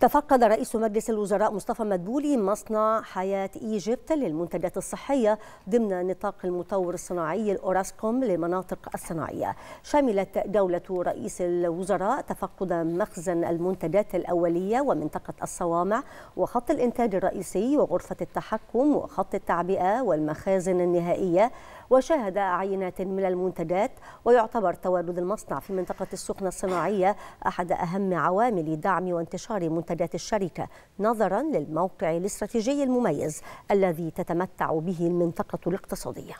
تفقد رئيس مجلس الوزراء مصطفى مدبولي مصنع حياة إيجيبت للمنتجات الصحية ضمن نطاق المطور الصناعي الأوراسكوم للمناطق الصناعية شملت جولة رئيس الوزراء تفقد مخزن المنتجات الأولية ومنطقة الصوامع وخط الإنتاج الرئيسي وغرفة التحكم وخط التعبئة والمخازن النهائية وشاهد عينات من المنتجات ويعتبر تواجد المصنع في منطقة السخنة الصناعية أحد أهم عوامل دعم وانتشار منتجات منتجات الشركة نظرا للموقع الاستراتيجي المميز الذي تتمتع به المنطقة الاقتصادية